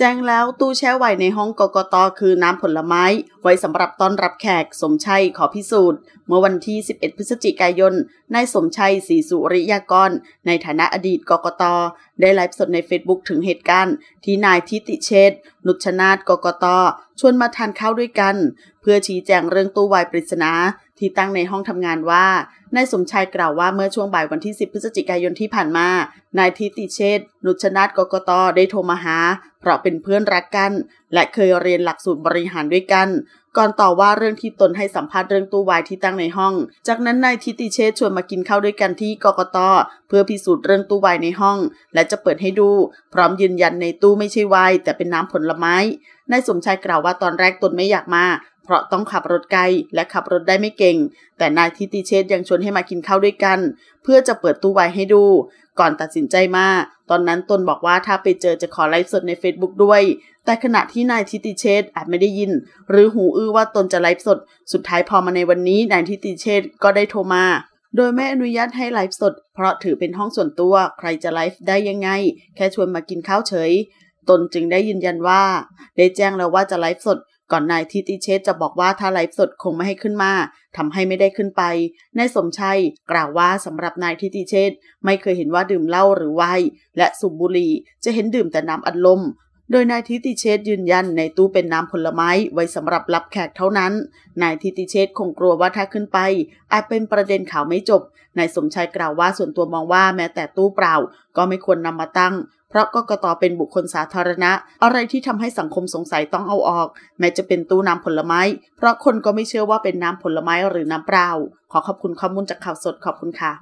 แจ้งแล้วตู้แช่ไวในห้องกกตคือน้ำผลไม้ ไว้สำหรับต้อนรับแขกสมชัยขอพิสูจน์เมื่อวันที่ 11 พฤศจิกายนนายสมชัยศรีสุริยากร ในฐานะอดีตกกตได้ไลฟ์สดใน Facebook ถึงเหตุการณ์ ที่นายทิติเชษนุชนาฏกกตชวนมาทานข้าวด้วยกัน เพื่อชี้แจงเรื่องตู้ไวปริศนาที่ตั้งในห้องทำงานว่า นายสมชายกล่าวว่าเมื่อช่วงบ่ายวันที่ 10 พฤศจิกายนที่ผ่านมา นายทิติเชษนุชนาทกกตได้โทรมาหา เพราะเป็นเพื่อนรักกัน และเคยเรียนหลักสูตรบริหารด้วยกัน ก่อนต่อว่าเรื่องที่ตนให้สัมภาษณ์เรื่องตู้วายที่ตั้งในห้อง จากนั้นนายทิติเชษชวนมากินข้าวด้วยกันที่กกตเพื่อพิสูจน์เรื่องตู้วายในห้อง และจะเปิดให้ดู พร้อมยืนยันในตู้ไม่ใช่วายแต่เป็นน้ำผลไม้ นายสมชายกล่าวว่าตอนแรกตนไม่อยากมาเพราะต้องขับรถไกลและขับรถได้ไม่เก่ง แต่นายทิติเชษยังชวนให้มากินข้าวด้วยกัน เพื่อจะเปิดตู้ไวให้ดู ก่อนตัดสินใจมาตอนนั้นตนบอกว่าถ้าไปเจอจะขอไลฟ์สดใน Facebook ด้วย แต่ขณะที่นายทิติเชษอาจไม่ได้ยิน หรือหูอื้อว่าตนจะไลฟ์สด สุดท้ายพอมาในวันนี้นายทิติเชษก็ได้โทรมา โดยไม่อนุญาตให้ไลฟ์สด เพราะถือเป็นห้องส่วนตัว ใครจะไลฟ์ได้ยังไง แค่ชวนมากินข้าวเฉย ตนจึงได้ยืนยันว่า ได้แจ้งแล้วว่าจะไลฟ์สดก่อนนายทิติเชษจะบอกว่า ถ้าไลฟ์สดคงไม่ให้ขึ้นมา ทำให้ไม่ได้ขึ้นไปนายสมชัยกล่าวว่าสำหรับนายทิติเชษไม่เคยเห็นว่าดื่มเหล้าหรือไวน์และสูบบุหรี่จะเห็นดื่มแต่น้ำอัดลมโดยนายทิติเชษยืนยันในตู้เป็นน้ำผลไม้ไว้สำหรับรับแขกเท่านั้น นายทิติเชษคงกลัวว่าถ้าขึ้นไป อาจเป็นประเด็นข่าวไม่จบ นายสมชายกล่าวว่า ส่วนตัวมองว่าแม้แต่ตู้เปล่า ก็ไม่ควรนำมาตั้ง เพราะกกตเป็นบุคคลสาธารณะ อะไรที่ทำให้สังคมสงสัยต้องเอาออก แม้จะเป็นตู้น้ำผลไม้ เพราะคนก็ไม่เชื่อว่าเป็นน้ำผลไม้หรือน้ำเปล่า ขอขอบคุณข้อมูลจากข่าวสดขอบคุณค่ะ